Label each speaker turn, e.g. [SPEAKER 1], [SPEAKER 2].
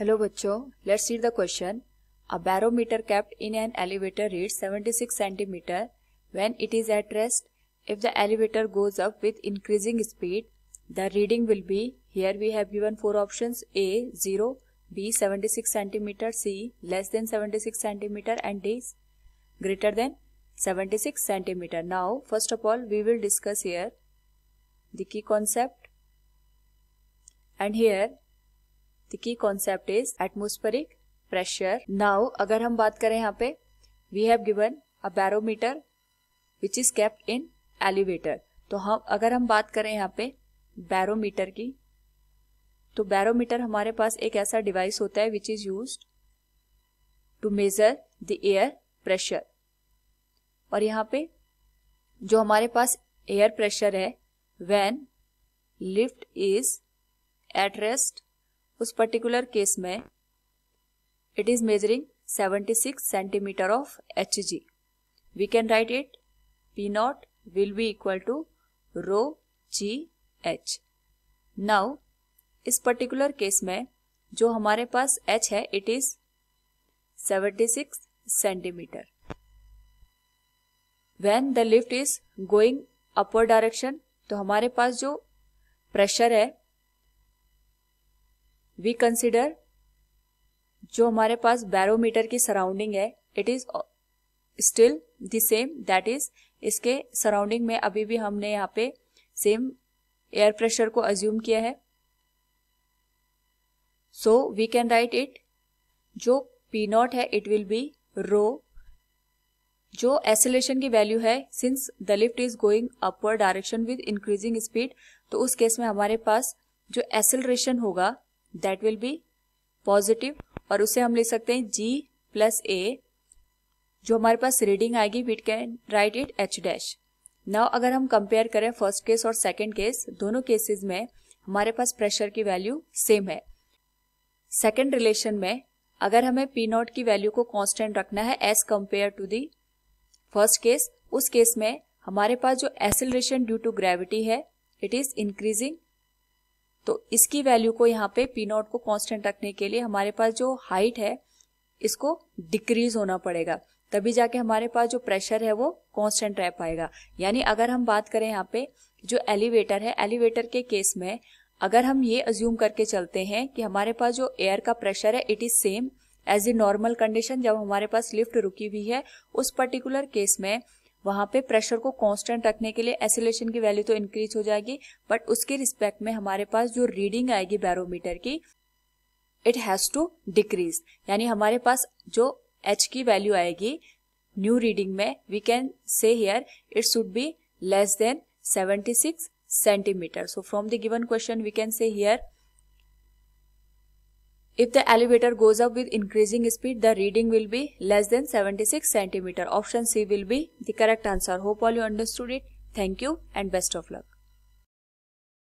[SPEAKER 1] Hello bachcho, let's read the question. A barometer kept in an elevator reads 76 cm when it is at rest. If the elevator goes up with increasing speed, the reading will be, here we have given 4 options A 0, B 76 cm, C less than 76 cm and D greater than 76 cm. Now first of all we will discuss here the key concept and here the key concept is atmospheric pressure now अगर हम बात करें यहाँ पे we have given a barometer which is kept in elevator तो हम अगर हम बात करें यहाँ पे बैरोमीटर की तो बैरोमीटर हमारे पास एक ऐसा डिवाइस होता है which is use to measure the air pressure और यहाँ पे जो हमारे पास एयर प्रेशर है when lift is at rest उस पर्टिकुलर केस में it is measuring 76 of H G we can write it P nought will be equal to rho G H now इस पर्टिकुलर केस में जो हमारे पास h है it is 76 centimetre when the lift is going upper direction तो हमारे पास जो प्रेशर है वी कंसिडर जो हमारे पास बैरोमीटर की सराउंडिंग है it is still the same that is इसके सराउंडिंग में अभी भी हमने यहाँ पे सेम एयर प्रेशर को अज्यूम किया है so we can write it जो पी नॉट है इट विल बी रो जो एसिलेशन की वैल्यू है since the lift is going upward direction with increasing speed तो उस केस में हमारे पास जो एसिलरेशन होगा दैट विल बी पॉजिटिव और उसे हम लिख सकते हैं जी प्लस ए जो हमारे पास रीडिंग आएगी we can write it H dash now अगर हम कंपेयर करें फर्स्ट केस और सेकेंड केस दोनों केसेस में हमारे पास प्रेशर की वैल्यू सेम है सेकेंड रिलेशन में अगर हमें पी नॉट की वैल्यू को कांस्टेंट रखना है as compare to the first case उस केस में हमारे पास जो एसिलेशन ड्यू टू ग्रेविटी है इट इज इंक्रीजिंग तो इसकी वैल्यू को यहाँ पे पी नॉट को कांस्टेंट रखने के लिए हमारे पास जो हाइट है इसको डिक्रीज होना पड़ेगा तभी जाके हमारे पास जो प्रेशर है वो कांस्टेंट रह पाएगा यानी अगर हम बात करें यहाँ पे जो एलिवेटर है एलिवेटर के केस में अगर हम ये अज्यूम करके चलते हैं कि हमारे पास जो एयर का प्रेशर है it is same as a normal condition जब हमारे पास लिफ्ट रुकी हुई है उस पर्टिकुलर केस में वहाँ पे प्रेशर को कांस्टेंट रखने के लिए एसिलेशन की वैल्यू तो इंक्रीज हो जाएगी बट उसके रिस्पेक्ट में हमारे पास जो रीडिंग आएगी बैरोमीटर की इट हैज टू डिक्रीज यानी हमारे पास जो एच की वैल्यू आएगी न्यू रीडिंग में we can say here it should be less than 76 centimetre so from the given question we can say here If the elevator goes up with increasing speed, the reading will be less than 76 cm. Option C will be the correct answer. Hope all you understood it. Thank you and best of luck.